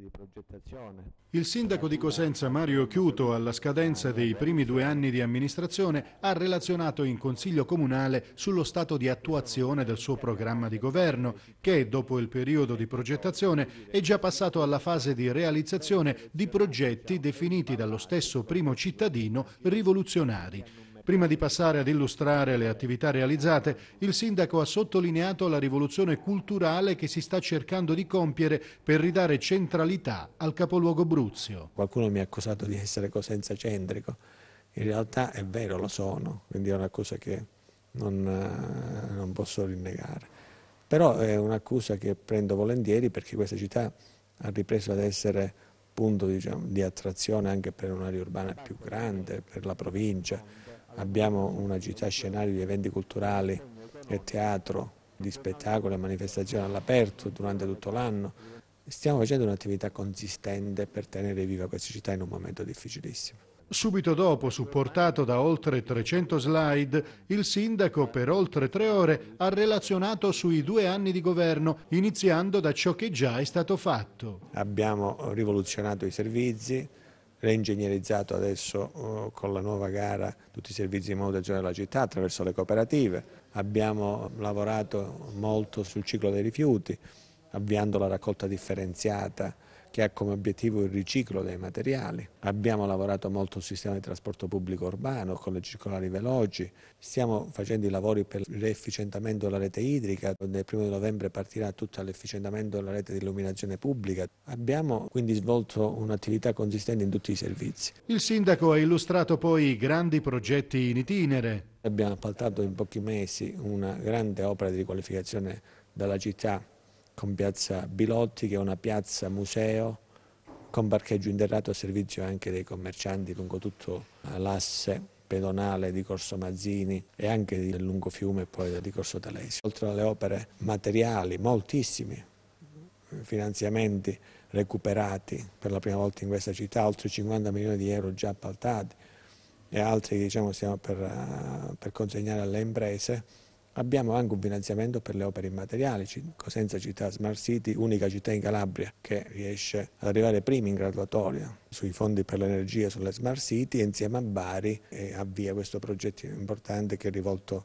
di progettazione. Il sindaco di Cosenza Mario Chiuto alla scadenza dei primi due anni di amministrazione ha relazionato in Consiglio Comunale sullo stato di attuazione del suo programma di governo che dopo il periodo di progettazione è già passato alla fase di realizzazione di progetti definiti dallo stesso primo cittadino rivoluzionari. Prima di passare ad illustrare le attività realizzate, il sindaco ha sottolineato la rivoluzione culturale che si sta cercando di compiere per ridare centralità al capoluogo Bruzio. Qualcuno mi ha accusato di essere cosenza-centrico. In realtà è vero, lo sono, quindi è una cosa che non, eh, non posso rinnegare. Però è un'accusa che prendo volentieri perché questa città ha ripreso ad essere punto diciamo, di attrazione anche per un'area urbana più grande, per la provincia Abbiamo una città scenario di eventi culturali e teatro, di spettacoli e manifestazioni all'aperto durante tutto l'anno. Stiamo facendo un'attività consistente per tenere viva questa città in un momento difficilissimo. Subito dopo, supportato da oltre 300 slide, il sindaco per oltre tre ore ha relazionato sui due anni di governo, iniziando da ciò che già è stato fatto. Abbiamo rivoluzionato i servizi, reingegnerizzato adesso eh, con la nuova gara tutti i servizi di manutenzione della città attraverso le cooperative, abbiamo lavorato molto sul ciclo dei rifiuti avviando la raccolta differenziata che ha come obiettivo il riciclo dei materiali. Abbiamo lavorato molto sul sistema di trasporto pubblico urbano, con le circolari veloci. Stiamo facendo i lavori per l'efficientamento della rete idrica. nel primo di novembre partirà tutto l'efficientamento della rete di illuminazione pubblica. Abbiamo quindi svolto un'attività consistente in tutti i servizi. Il sindaco ha illustrato poi i grandi progetti in itinere. Abbiamo appaltato in pochi mesi una grande opera di riqualificazione della città con piazza Bilotti che è una piazza museo con parcheggio interrato a servizio anche dei commercianti lungo tutto l'asse pedonale di Corso Mazzini e anche del lungo fiume e poi di Corso Talesi. Oltre alle opere materiali, moltissimi finanziamenti recuperati per la prima volta in questa città, oltre 50 milioni di euro già appaltati e altri che diciamo, stiamo per, eh, per consegnare alle imprese, Abbiamo anche un finanziamento per le opere immateriali, Cosenza Città Smart City, unica città in Calabria che riesce ad arrivare prima in graduatoria sui fondi per l'energia, sulle Smart City e insieme a Bari eh, avvia questo progetto importante che è rivolto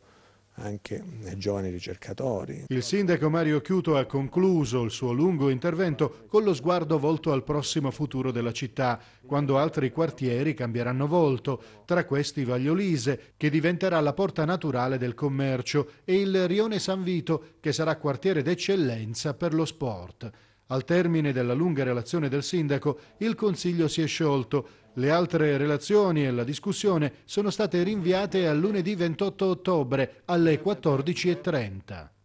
anche giovani ricercatori. Il sindaco Mario Chiuto ha concluso il suo lungo intervento con lo sguardo volto al prossimo futuro della città, quando altri quartieri cambieranno volto, tra questi Vagliolise, che diventerà la porta naturale del commercio, e il Rione San Vito, che sarà quartiere d'eccellenza per lo sport. Al termine della lunga relazione del sindaco, il Consiglio si è sciolto le altre relazioni e la discussione sono state rinviate a lunedì 28 ottobre alle 14.30.